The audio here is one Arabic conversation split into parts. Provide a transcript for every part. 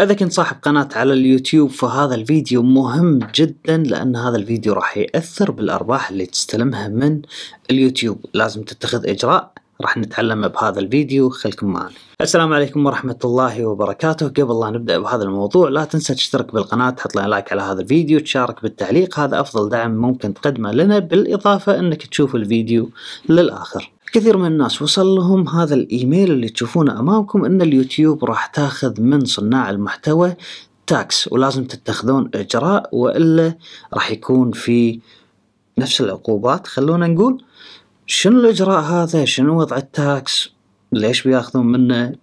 اذا كنت صاحب قناة على اليوتيوب فهذا الفيديو مهم جدا لان هذا الفيديو راح يأثر بالارباح اللي تستلمها من اليوتيوب لازم تتخذ اجراء راح نتعلمه بهذا الفيديو خلكم معنا السلام عليكم ورحمة الله وبركاته قبل لا نبدأ بهذا الموضوع لا تنسى تشترك بالقناة تحط لنا لايك على هذا الفيديو تشارك بالتعليق هذا أفضل دعم ممكن تقدمه لنا بالإضافة أنك تشوف الفيديو للآخر كثير من الناس وصل لهم هذا الايميل اللي تشوفونه امامكم ان اليوتيوب راح تاخذ من صناع المحتوى تاكس ولازم تتخذون اجراء والا راح يكون في نفس العقوبات خلونا نقول شنو الاجراء هذا شنو وضع التاكس ليش بياخذون منه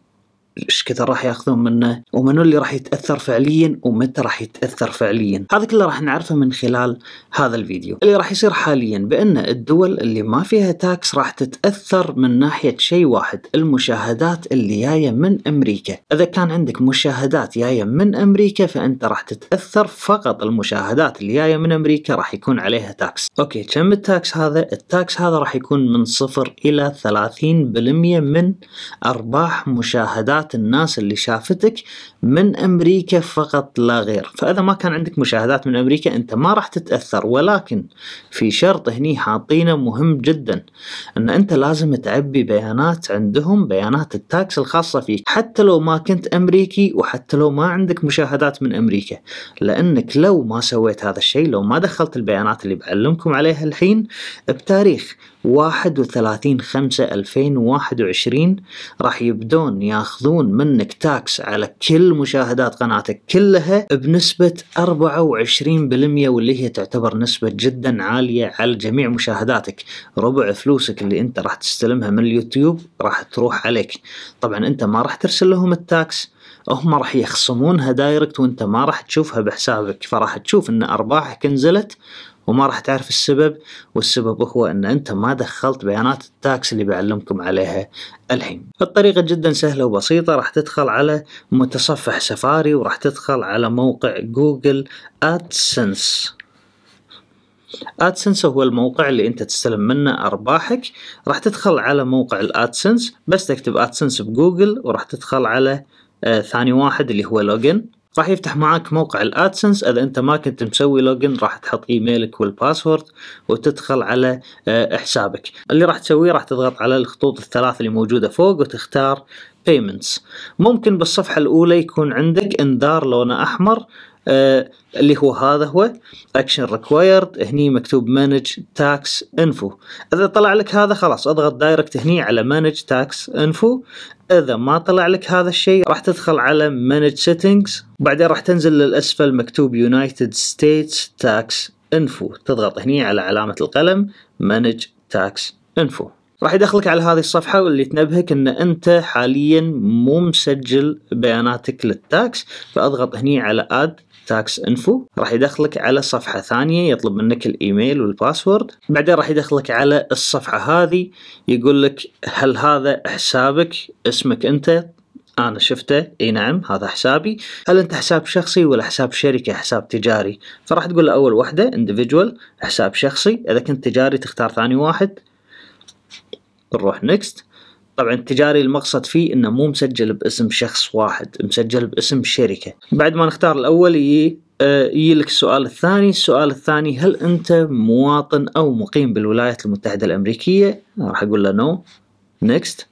ايش كثر راح ياخذون منه ومنو اللي راح يتاثر فعليا ومتى راح يتاثر فعليا هذا كله راح نعرفه من خلال هذا الفيديو اللي راح يصير حاليا بان الدول اللي ما فيها تاكس راح تتاثر من ناحيه شيء واحد المشاهدات اللي جايه من امريكا اذا كان عندك مشاهدات جايه من امريكا فانت راح تتاثر فقط المشاهدات اللي جايه من امريكا راح يكون عليها تاكس اوكي كم التاكس هذا التاكس هذا راح يكون من 0 الى 30% من ارباح مشاهدات مشاهدات الناس اللي شافتك من امريكا فقط لا غير فاذا ما كان عندك مشاهدات من امريكا انت ما راح تتاثر ولكن في شرط هني حاطينه مهم جدا ان انت لازم تعبي بيانات عندهم بيانات التاكس الخاصه فيك حتى لو ما كنت امريكي وحتى لو ما عندك مشاهدات من امريكا لانك لو ما سويت هذا الشيء لو ما دخلت البيانات اللي بعلمكم عليها الحين بتاريخ 31 5 2021 راح يبدون ياخذون منك تاكس على كل مشاهدات قناتك كلها بنسبة 24% واللي هي تعتبر نسبة جدا عالية على جميع مشاهداتك ربع فلوسك اللي انت راح تستلمها من اليوتيوب راح تروح عليك طبعا انت ما راح ترسل لهم التاكس هم راح يخصمونها دايركت وانت ما راح تشوفها بحسابك فراح تشوف ان ارباحك نزلت وما راح تعرف السبب والسبب هو ان انت ما دخلت بيانات التاكس اللي بعلمكم عليها الحين الطريقة جدا سهلة وبسيطة راح تدخل على متصفح سفاري وراح تدخل على موقع جوجل ادسنس ادسنس هو الموقع اللي انت تستلم منه ارباحك راح تدخل على موقع الادسنس بس تكتب ادسنس بجوجل وراح تدخل على آه ثاني واحد اللي هو لوجن راح يفتح معاك موقع الادسنس اذا انت ما كنت مسوي لوجن راح تحط ايميلك والباسورد وتدخل على آه، حسابك اللي راح تسويه راح تضغط على الخطوط الثلاث اللي موجوده فوق وتختار payments ممكن بالصفحة الأولى يكون عندك إنذار لونه أحمر آه، اللي هو هذا هو اكشن ريكوايرد هني مكتوب مانج تاكس انفو اذا طلع لك هذا خلاص اضغط دايركت هني على مانج تاكس انفو اذا ما طلع لك هذا الشيء راح تدخل على مانج سيتنجز بعدين راح تنزل للاسفل مكتوب يونايتد ستيتس تاكس انفو تضغط هني على علامه القلم مانج تاكس انفو راح يدخلك على هذه الصفحة واللي تنبهك ان انت حاليا مو مسجل بياناتك للتاكس فاضغط هني على اد تاكس انفو راح يدخلك على صفحه ثانيه يطلب منك الايميل والباسورد بعدين راح يدخلك على الصفحه هذه يقول لك هل هذا حسابك اسمك انت انا شفته اي نعم هذا حسابي هل انت حساب شخصي ولا حساب شركه حساب تجاري فراح تقول له اول وحده individual حساب شخصي اذا كنت تجاري تختار ثاني واحد نروح نكست طبعا التجاري المقصد فيه انه مو مسجل باسم شخص واحد مسجل باسم شركه بعد ما نختار الاول يجي آه، يجي لك السؤال الثاني السؤال الثاني هل انت مواطن او مقيم بالولايات المتحده الامريكيه راح اقول له نو نيكست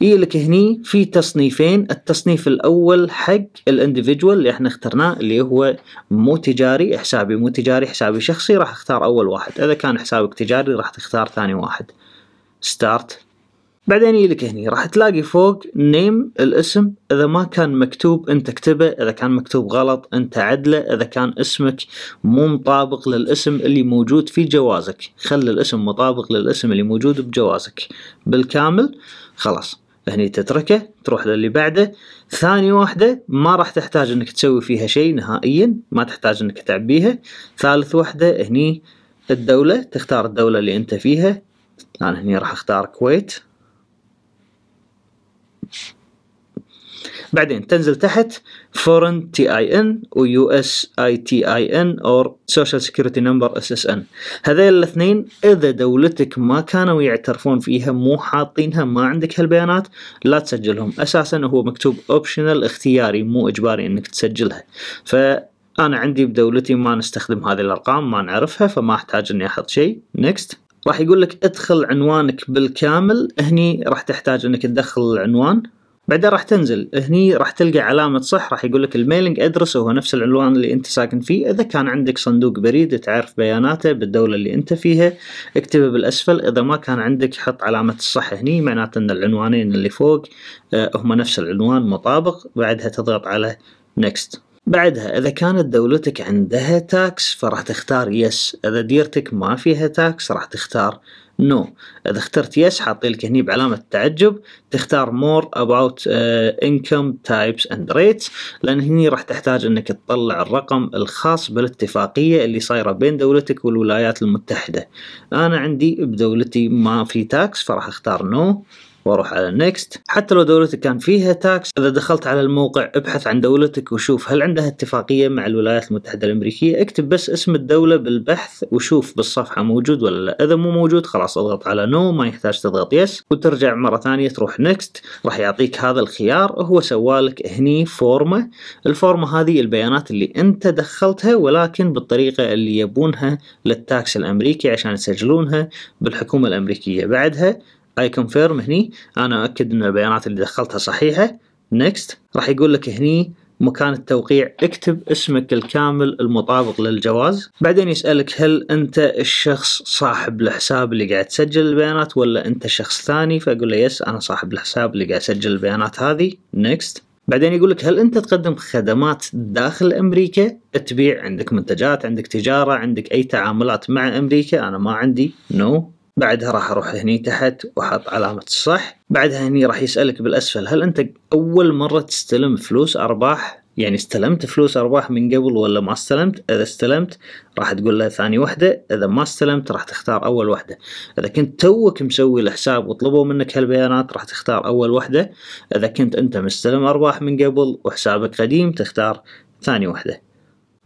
يجي لك هني في تصنيفين التصنيف الاول حق الانديفيدوال اللي احنا اخترناه اللي هو مو تجاري حسابي مو تجاري حسابي شخصي راح اختار اول واحد اذا كان حسابك تجاري راح تختار ثاني واحد ستارت بعدين يجي لك هني راح تلاقي فوق نيم الاسم اذا ما كان مكتوب انت اكتبه اذا كان مكتوب غلط انت عدله اذا كان اسمك مو مطابق للاسم اللي موجود في جوازك خلي الاسم مطابق للاسم اللي موجود بجوازك بالكامل خلاص هني تتركه تروح للي بعده ثاني واحدة ما راح تحتاج انك تسوي فيها شيء نهائيا ما تحتاج انك تعبيها ثالث واحدة هني الدولة تختار الدولة اللي انت فيها انا هني راح اختار كويت بعدين تنزل تحت فورن تي اي ان ويو اس اي تي اي ان اور سوشيال سكيورتي نمبر اس اس ان هذيل الاثنين اذا دولتك ما كانوا يعترفون فيها مو حاطينها ما عندك هالبيانات لا تسجلهم اساسا هو مكتوب اوبشنال اختياري مو اجباري انك تسجلها ف انا عندي بدولتي ما نستخدم هذه الارقام ما نعرفها فما احتاج اني احط شيء نكست راح يقول لك ادخل عنوانك بالكامل هني راح تحتاج انك تدخل العنوان بعدين راح تنزل هني راح تلقى علامة صح راح يقول لك الميلينج ادرس وهو نفس العنوان اللي انت ساكن فيه اذا كان عندك صندوق بريد تعرف بياناته بالدولة اللي انت فيها اكتبه بالاسفل اذا ما كان عندك حط علامة الصح هني معناته ان العنوانين اللي فوق آه، هما نفس العنوان مطابق بعدها تضغط على نكست بعدها اذا كانت دولتك عندها تاكس فراح تختار يس اذا ديرتك ما فيها تاكس راح تختار نو no. اذا اخترت يس حاطي لك هني بعلامه تعجب تختار مور اباوت انكم تايبس اند ريتس لان هني راح تحتاج انك تطلع الرقم الخاص بالاتفاقيه اللي صايره بين دولتك والولايات المتحده انا عندي بدولتي ما في تاكس فراح اختار نو no. واروح على نيكست حتى لو دولتك كان فيها تاكس اذا دخلت على الموقع ابحث عن دولتك وشوف هل عندها اتفاقيه مع الولايات المتحده الامريكيه اكتب بس اسم الدوله بالبحث وشوف بالصفحه موجود ولا لا اذا مو موجود خلاص اضغط على نو no. ما يحتاج تضغط يس وترجع مره ثانيه تروح نيكست راح يعطيك هذا الخيار هو سوالك هني فورمه الفورمه هذه البيانات اللي انت دخلتها ولكن بالطريقه اللي يبونها للتاكس الامريكي عشان يسجلونها بالحكومه الامريكيه بعدها اي كونفيرم هني انا اكد ان البيانات اللي دخلتها صحيحه نكست راح يقول لك هني مكان التوقيع اكتب اسمك الكامل المطابق للجواز بعدين يسألك هل أنت الشخص صاحب الحساب اللي قاعد تسجل البيانات ولا أنت شخص ثاني فأقول له يس أنا صاحب الحساب اللي قاعد أسجل البيانات هذه نكست بعدين يقول لك هل انت تقدم خدمات داخل امريكا؟ تبيع عندك منتجات، عندك تجاره، عندك اي تعاملات مع امريكا؟ انا ما عندي، نو، no. بعدها راح اروح هني تحت واحط علامة الصح بعدها هني راح يسألك بالاسفل هل انت اول مرة تستلم فلوس ارباح يعني استلمت فلوس ارباح من قبل ولا ما استلمت اذا استلمت راح تقول له ثاني وحده اذا ما استلمت راح تختار اول وحده اذا كنت توك مسوي الحساب وطلبوا منك هالبيانات راح تختار اول وحده اذا كنت انت مستلم ارباح من قبل وحسابك قديم تختار ثاني وحده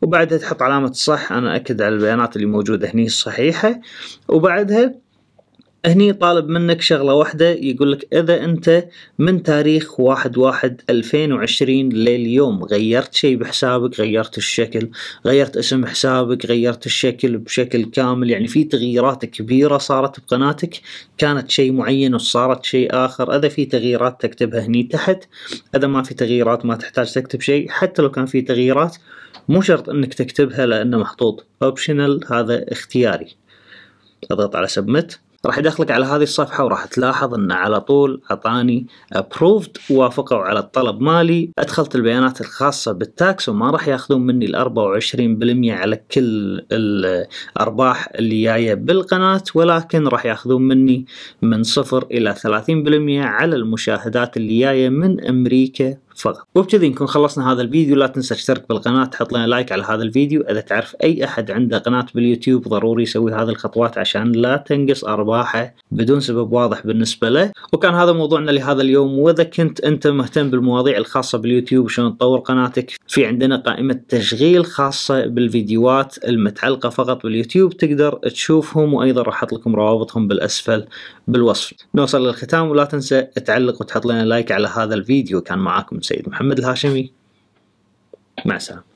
وبعدها تحط علامة صح أنا أكد على البيانات اللي موجودة هني الصحيحة وبعدها هني طالب منك شغله واحده يقول لك اذا انت من تاريخ 1 1 2020 لليوم غيرت شيء بحسابك غيرت الشكل غيرت اسم حسابك غيرت الشكل بشكل كامل يعني في تغييرات كبيره صارت بقناتك كانت شيء معين وصارت شيء اخر اذا في تغييرات تكتبها هني تحت اذا ما في تغييرات ما تحتاج تكتب شيء حتى لو كان في تغييرات مو شرط انك تكتبها لانه محطوط اوبشنال هذا اختياري اضغط على سبمت راح يدخلك على هذه الصفحه وراح تلاحظ ان على طول اعطاني ابروفد وافقوا على الطلب مالي ادخلت البيانات الخاصه بالتاكس وما راح ياخذون مني ال 24% على كل الارباح اللي جايه بالقناه ولكن راح ياخذون مني من 0 الى 30% على المشاهدات اللي جايه من امريكا تحفظها وبكذي نكون خلصنا هذا الفيديو لا تنسى تشترك بالقناة تحط لنا لايك على هذا الفيديو إذا تعرف أي أحد عنده قناة باليوتيوب ضروري يسوي هذه الخطوات عشان لا تنقص أرباحه بدون سبب واضح بالنسبة له وكان هذا موضوعنا لهذا اليوم وإذا كنت أنت مهتم بالمواضيع الخاصة باليوتيوب شلون تطور قناتك في عندنا قائمة تشغيل خاصة بالفيديوهات المتعلقة فقط باليوتيوب تقدر تشوفهم وأيضا راح أحط لكم روابطهم بالأسفل بالوصف نوصل للختام ولا تنسى تعلق وتحط لنا لايك على هذا الفيديو كان معاكم سيد محمد الهاشمي مع السلامة